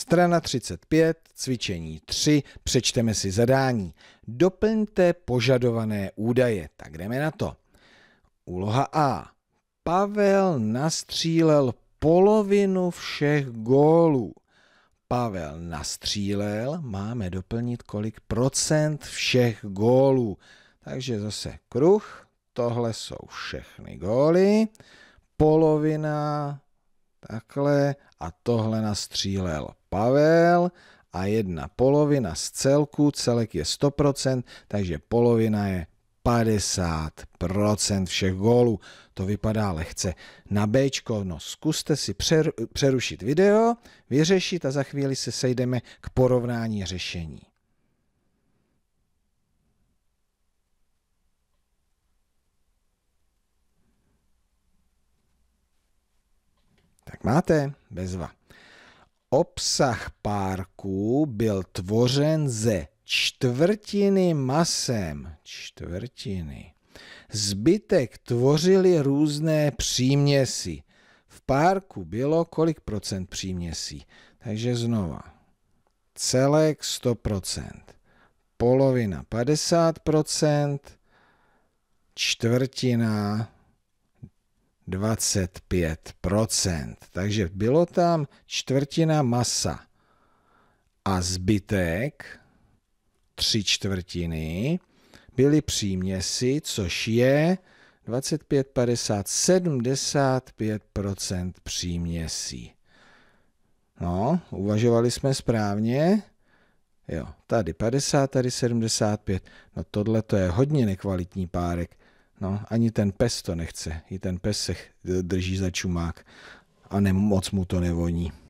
Strana 35, cvičení 3, přečteme si zadání. Doplňte požadované údaje. Tak jdeme na to. Úloha A. Pavel nastřílel polovinu všech gólů. Pavel nastřílel, máme doplnit kolik procent všech gólů. Takže zase kruh, tohle jsou všechny góly, polovina, takhle a tohle nastřílel Pavel a jedna polovina z celku, celek je 100%, takže polovina je 50% všech gólů. To vypadá lehce. Na B, no zkuste si přerušit video, vyřešit a za chvíli se sejdeme k porovnání řešení. Tak máte, bezva. Obsah párku byl tvořen ze čtvrtiny masem. Čtvrtiny. Zbytek tvořily různé příměsi. V párku bylo kolik procent příměsí? Takže znova. Celek 100%. Polovina 50%. Čtvrtina 25%. Takže bylo tam čtvrtina masa a zbytek, tři čtvrtiny, byly příměsi, což je 25, 50, 75% příměsí. No, uvažovali jsme správně. Jo, tady 50, tady 75. No tohle to je hodně nekvalitní párek. No, ani ten pes to nechce. I ten pes se drží za čumák a nemoc mu to nevoní.